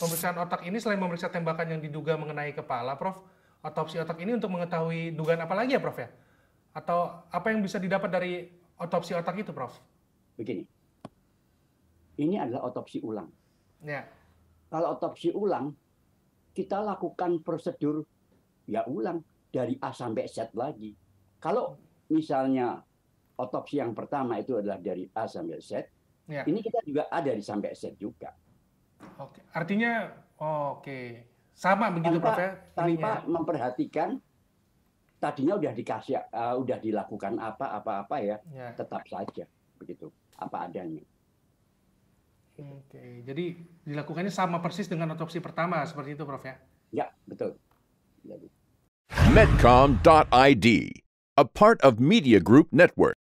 Pemeriksaan otak ini selain memeriksa tembakan yang diduga mengenai kepala, Prof, otopsi otak ini untuk mengetahui dugaan apa lagi ya, Prof ya? Atau apa yang bisa didapat dari otopsi otak itu, Prof? Begini, ini adalah otopsi ulang. Ya. Kalau otopsi ulang, kita lakukan prosedur ya ulang dari A sampai Z lagi. Kalau misalnya otopsi yang pertama itu adalah dari A sampai Z, ya. ini kita juga A dari sampai Z juga. Oke. Artinya oh, oke. Sama begitu Prof ya. Tanpa ya. memperhatikan tadinya udah dikasih uh, udah dilakukan apa-apa-apa ya, ya, tetap saja begitu apa adanya. Oke, okay. jadi dilakukannya sama persis dengan otopsi pertama seperti itu Prof ya. Ya, betul. Medcom.id, a part of Media Group Network.